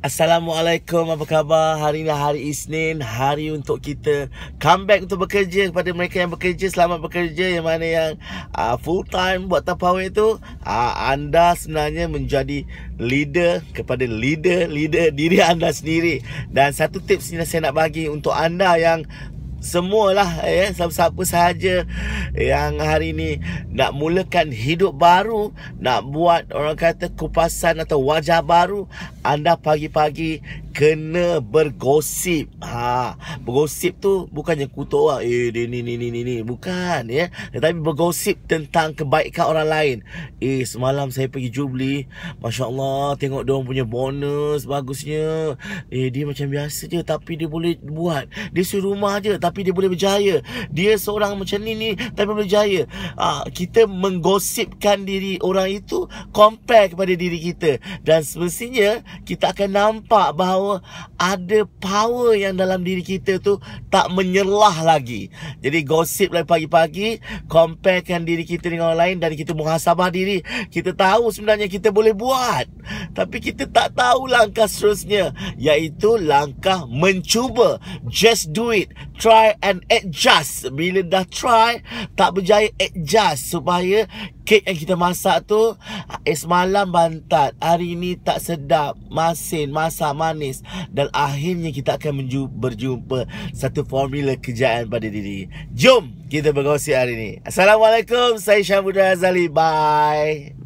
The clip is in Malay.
Assalamualaikum, apa khabar? Hari ini hari Isnin, hari untuk kita comeback untuk bekerja kepada mereka yang bekerja, selamat bekerja yang mana yang uh, full time buat tapawe itu uh, ah, anda sebenarnya menjadi leader kepada leader-leader diri anda sendiri dan satu tips yang saya nak bagi untuk anda yang semualah ya siapa-siapa sahaja yang hari ini nak mulakan hidup baru nak buat orang kata kupasan atau wajah baru anda pagi-pagi kena bergosip. Ha, bergosip tu bukannya kutuk orang. Eh, dia ni, ni, ni, ni, ni. Bukan, ya. Tetapi bergosip tentang kebaikan orang lain. Eh, semalam saya pergi jubli. Masya Allah, tengok dia punya bonus. Bagusnya. Eh, dia macam biasa je. Tapi dia boleh buat. Dia suruh rumah je. Tapi dia boleh berjaya. Dia seorang macam ni, ni. Tapi boleh berjaya. Ha, kita menggosipkan diri orang itu. Compare kepada diri kita. Dan semestinya, kita akan nampak bahawa bahawa ada power yang dalam diri kita tu tak menyerlah lagi. Jadi gosip dari pagi-pagi, comparekan diri kita dengan orang lain dan kita muhasabah diri. Kita tahu sebenarnya kita boleh buat. Tapi kita tak tahu langkah seterusnya. Iaitu langkah mencuba. Just do it. Try and adjust. Bila dah try, tak berjaya adjust supaya kek yang kita masak tu es eh, malam bantat hari ni tak sedap masin masak manis dan akhirnya kita akan menju- berjumpa satu formula kejayaan pada diri jom kita bergosip hari ni assalamualaikum saya Syamudra Azali bye